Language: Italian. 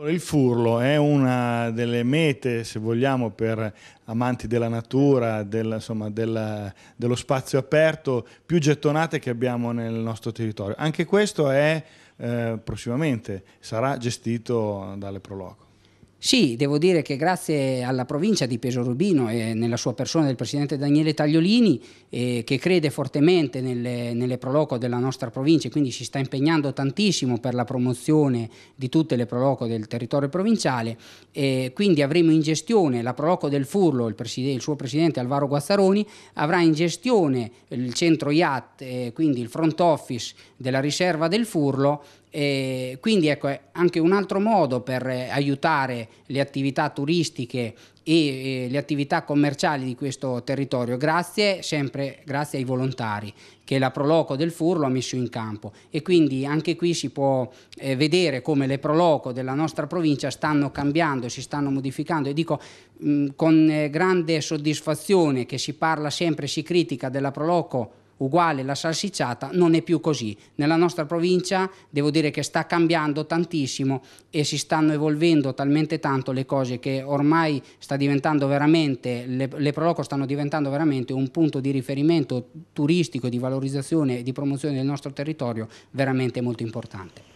Il furlo è una delle mete, se vogliamo, per amanti della natura, del, insomma, del, dello spazio aperto, più gettonate che abbiamo nel nostro territorio. Anche questo è eh, prossimamente, sarà gestito dalle Proloco. Sì, devo dire che grazie alla provincia di Pesorubino e nella sua persona del presidente Daniele Tagliolini, eh, che crede fortemente nelle, nelle proloco della nostra provincia e quindi si sta impegnando tantissimo per la promozione di tutte le proloco del territorio provinciale, eh, quindi avremo in gestione la proloco del Furlo, il, il, suo presidente Alvaro Guazzaroni avrà in gestione il centro IAT, eh, quindi il front office della riserva del Furlo e quindi ecco, è anche un altro modo per eh, aiutare le attività turistiche e le attività commerciali di questo territorio, grazie sempre grazie ai volontari che la Proloco del Furlo ha messo in campo e quindi anche qui si può eh, vedere come le Proloco della nostra provincia stanno cambiando, si stanno modificando e dico mh, con eh, grande soddisfazione che si parla sempre, si critica della Proloco uguale la salsicciata, non è più così. Nella nostra provincia devo dire che sta cambiando tantissimo e si stanno evolvendo talmente tanto le cose che ormai sta diventando veramente, le, le Proloco stanno diventando veramente un punto di riferimento turistico, di valorizzazione e di promozione del nostro territorio veramente molto importante.